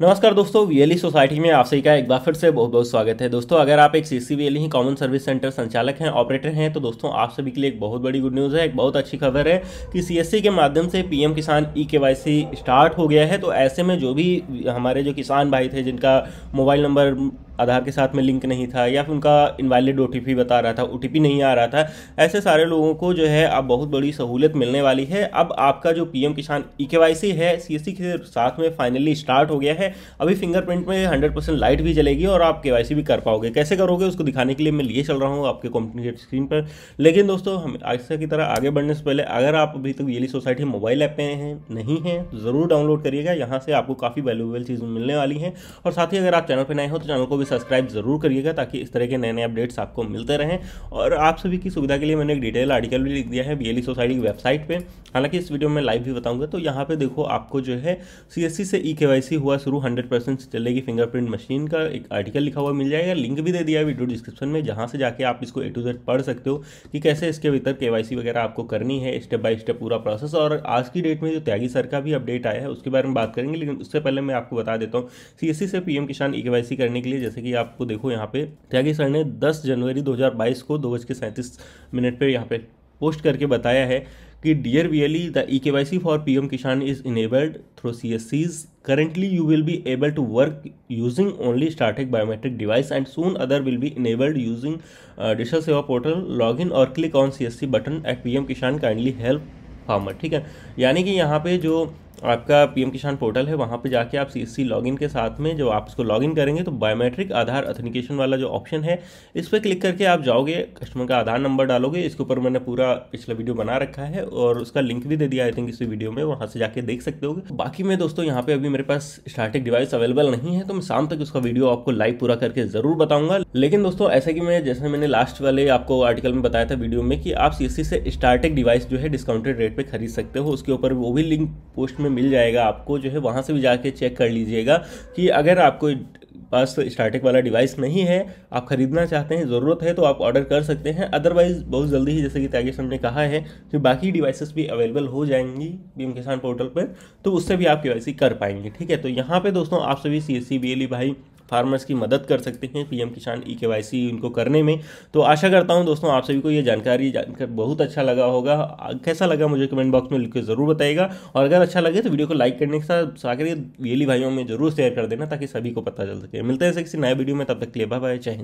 नमस्कार दोस्तों VLE society e में आप सभी का एक बार फिर से बहुत बहुत स्वागत है दोस्तों अगर आप एक एल e ही कॉमन सर्विस सेंटर संचालक हैं ऑपरेटर हैं तो दोस्तों आप सभी के लिए एक बहुत बड़ी गुड न्यूज़ है एक बहुत अच्छी खबर है कि सीएससी e के माध्यम से पीएम किसान ई सी स्टार्ट हो गया है तो ऐसे में जो भी हमारे जो किसान भाई थे जिनका मोबाइल नंबर आधार के साथ में लिंक नहीं था या फिर उनका इनवैलिड ओ बता रहा था ओ नहीं आ रहा था ऐसे सारे लोगों को जो है अब बहुत बड़ी सहूलियत मिलने वाली है अब आपका जो पीएम किसान ई e के है सी के साथ में फाइनली स्टार्ट हो गया है अभी फिंगरप्रिंट में हंड्रेड लाइट भी जलेगी और आप के भी कर पाओगे कैसे करोगे उसको दिखाने के लिए मैं लिए चल रहा हूँ आपके कंपनी स्क्रीन पर लेकिन दोस्तों हम ऐसा की तरह आगे बढ़ने से पहले अगर आप अभी तक तो येली सोसाइटी मोबाइल ऐप में हैं नहीं है तो ज़रूर डाउनलोड करिएगा यहाँ से आपको काफ़ी वैल्यूबल चीज़ मिलने वाली हैं और साथ ही अगर आप चैनल पर नए हो तो चैनल को भी भी सब्सक्राइब ज़रूर करिएगा ताकि इस तरह के नए नए अपडेट्स आपको मिलते रहें और आप सभी की सुविधा के लिए मैंने एक डिटेल आर्टिकल भी लिख दिया है बी सोसाइटी e की वेबसाइट पर हालांकि इस वीडियो में लाइव भी बताऊँगा तो यहाँ पर देखो आपको जो है सी से ई e के हुआ शुरू हंड्रेड परसेंट चलेगी फिंगरप्रिंट मशीन का एक आर्टिकल लिखा हुआ मिल जाएगा लिंक भी दे दिया है वीडियो डिस्क्रिप्शन में जहाँ से जाके आप इसको ए टू जेड पढ़ सकते हो कि कैसे इसके भीतर के वगैरह आपको करनी है स्टेप बाय स्टेप पूरा प्रोसेस और आज की डेट में जो त्यागी सर का भी अपडेट आया है उसके बारे में बात करेंगे लेकिन उससे पहले मैं आपको बता देता हूँ सी से पीएम किसान ई e करने के लिए जैसे जैसे कि आपको देखो यहाँ पे त्यागी सर ने 10 जनवरी 2022 को दो बज के सैंतीस मिनट पर यहाँ पे पोस्ट करके बताया है कि dear VLE the E K Y C for P M Kisan is enabled through C S Cs currently you will be able to work using only starting biometric device and soon other will be enabled using digital Seva portal log in और click on C S C button at P M Kisan kindly help farmer ठीक है यानी कि यहाँ पे जो आपका PM किसान पोर्टल है वहाँ पे जाके आप सीएससी लॉगिन के साथ में जो आप इसको लॉगिन करेंगे तो बायोमेट्रिक आधार ऑथेंटिकेशन वाला जो ऑप्शन है इस पर क्लिक करके आप जाओगे कस्टमर का आधार नंबर डालोगे इसके ऊपर मैंने पूरा पिछला वीडियो बना रखा है और उसका लिंक भी दे दिया आई थिंक इस वीडियो में वहाँ से जाके देख सकते हो बाकी मैं दोस्तों यहाँ पे अभी मेरे पास स्टार्टिक डिवाइस अवेलेबल नहीं है तो मैं शाम तक उसका वीडियो आपको लाइव पूरा करके ज़रूर बताऊंगा लेकिन दोस्तों ऐसा कि मैं जैसे मैंने लास्ट वाले आपको आर्टिकल में बताया था वीडियो में कि आप सी से स्टार्टिक डिवाइस जो है डिस्काउंटेड रेट पर खरीद सकते हो उसके ऊपर वो भी लिंक पोस्ट में मिल जाएगा आपको जो है वहाँ से भी जाके चेक कर लीजिएगा कि अगर आपको पास स्टार्टिक वाला डिवाइस नहीं है आप खरीदना चाहते हैं ज़रूरत है तो आप ऑर्डर कर सकते हैं अदरवाइज़ बहुत जल्दी ही जैसे कि त्यागी ने कहा है कि बाकी डिवाइसेस भी अवेलेबल हो जाएंगी बीम किसान पोर्टल पर तो उससे भी आप के कर पाएंगे ठीक है तो यहाँ पर दोस्तों आप सभी सी एस e भाई फार्मर्स की मदद कर सकते हैं पीएम किसान ई के वाई सी उनको करने में तो आशा करता हूँ दोस्तों आप सभी को ये जानकारी जानकर बहुत अच्छा लगा होगा कैसा लगा मुझे कमेंट बॉक्स में लिख के ज़रूर बताएगा और अगर अच्छा लगे तो वीडियो को लाइक करने के साथ सागर ये भाइयों में जरूर शेयर कर देना ताकि सभी को पता चल सके मिलते हैं किसी नए वीडियो में तब तक के लिए बाय बाय जय